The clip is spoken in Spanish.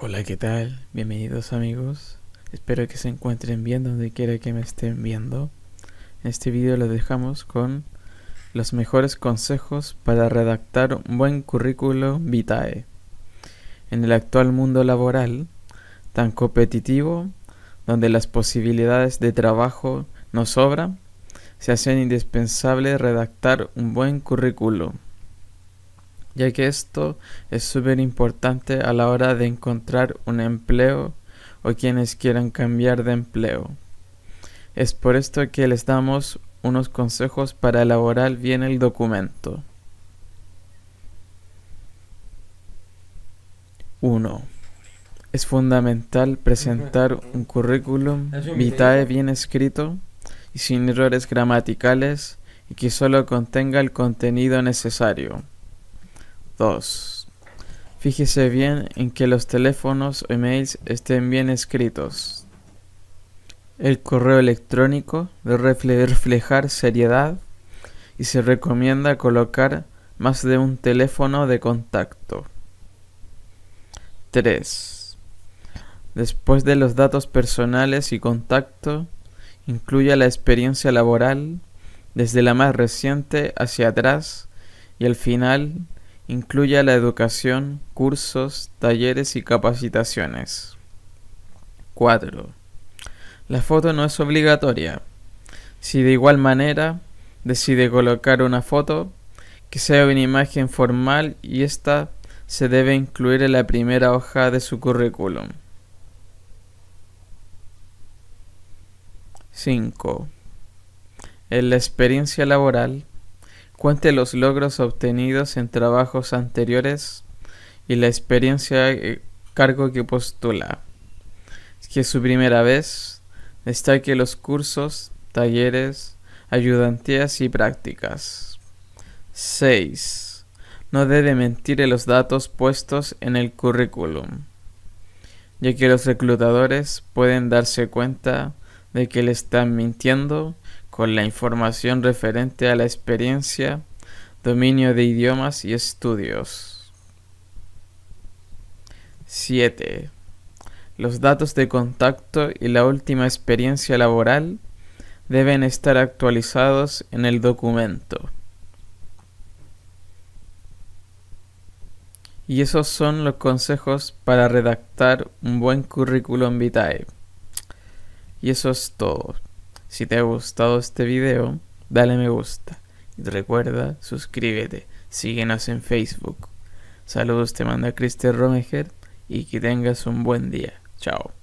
Hola, ¿qué tal? Bienvenidos amigos. Espero que se encuentren bien donde quiera que me estén viendo. En este video lo dejamos con los mejores consejos para redactar un buen currículo vitae. En el actual mundo laboral, tan competitivo, donde las posibilidades de trabajo no sobran, se hace indispensable redactar un buen currículo ya que esto es súper importante a la hora de encontrar un empleo o quienes quieran cambiar de empleo. Es por esto que les damos unos consejos para elaborar bien el documento. 1. Es fundamental presentar un currículum vitae bien escrito y sin errores gramaticales y que solo contenga el contenido necesario. 2. Fíjese bien en que los teléfonos o emails estén bien escritos. El correo electrónico debe reflejar seriedad y se recomienda colocar más de un teléfono de contacto. 3. Después de los datos personales y contacto, incluya la experiencia laboral, desde la más reciente hacia atrás y al final incluya la educación, cursos, talleres y capacitaciones. 4. La foto no es obligatoria. Si de igual manera decide colocar una foto, que sea una imagen formal y esta se debe incluir en la primera hoja de su currículum. 5. En la experiencia laboral, Cuente los logros obtenidos en trabajos anteriores y la experiencia eh, cargo que postula. Que es su primera vez, destaque los cursos, talleres, ayudantías y prácticas. 6. No debe mentir en los datos puestos en el currículum, ya que los reclutadores pueden darse cuenta de que le están mintiendo con la información referente a la experiencia, dominio de idiomas y estudios. 7. Los datos de contacto y la última experiencia laboral deben estar actualizados en el documento. Y esos son los consejos para redactar un buen currículum vitae. Y eso es todo. Si te ha gustado este video, dale me gusta. Y recuerda, suscríbete, síguenos en Facebook. Saludos te manda Cristian Romeger y que tengas un buen día. Chao.